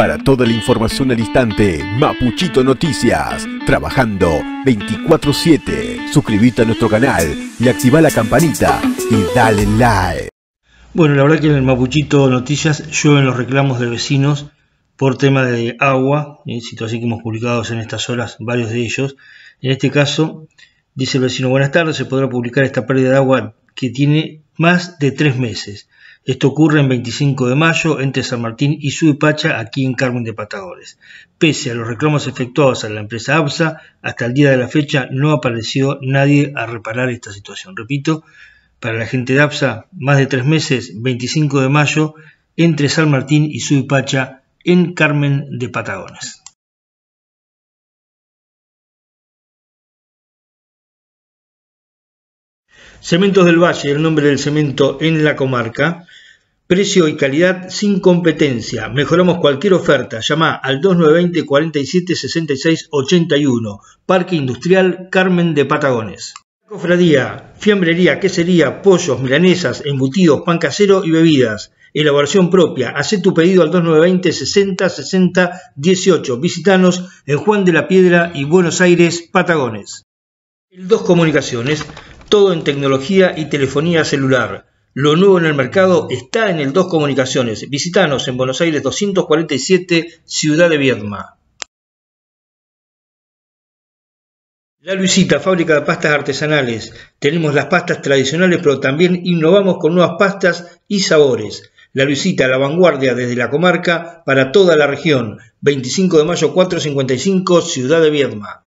Para toda la información al instante, Mapuchito Noticias, trabajando 24/7. Suscribite a nuestro canal y activa la campanita y dale like. Bueno, la verdad que en el Mapuchito Noticias llueven los reclamos de vecinos por tema de agua, en eh, situación que hemos publicado en estas horas varios de ellos. En este caso, dice el vecino, buenas tardes, se podrá publicar esta pérdida de agua que tiene más de tres meses. Esto ocurre en 25 de mayo entre San Martín y Suipacha, aquí en Carmen de Patagones. Pese a los reclamos efectuados a la empresa APSA, hasta el día de la fecha no apareció nadie a reparar esta situación. Repito, para la gente de APSA, más de tres meses, 25 de mayo, entre San Martín y Suipacha, en Carmen de Patagones. Cementos del Valle, el nombre del cemento en la comarca. Precio y calidad sin competencia. Mejoramos cualquier oferta. Llama al 2920 47 66 81. Parque Industrial Carmen de Patagones. Cofradía, fiambrería, quesería, pollos, milanesas, embutidos, pan casero y bebidas. Elaboración propia. Haz tu pedido al 2920 60 60 18. Visítanos en Juan de la Piedra y Buenos Aires, Patagones. Dos Comunicaciones todo en tecnología y telefonía celular. Lo nuevo en el mercado está en el 2 Comunicaciones. Visítanos en Buenos Aires 247, Ciudad de Viedma. La Luisita, fábrica de pastas artesanales. Tenemos las pastas tradicionales, pero también innovamos con nuevas pastas y sabores. La Luisita, la vanguardia desde la comarca para toda la región. 25 de mayo 455, Ciudad de Viedma.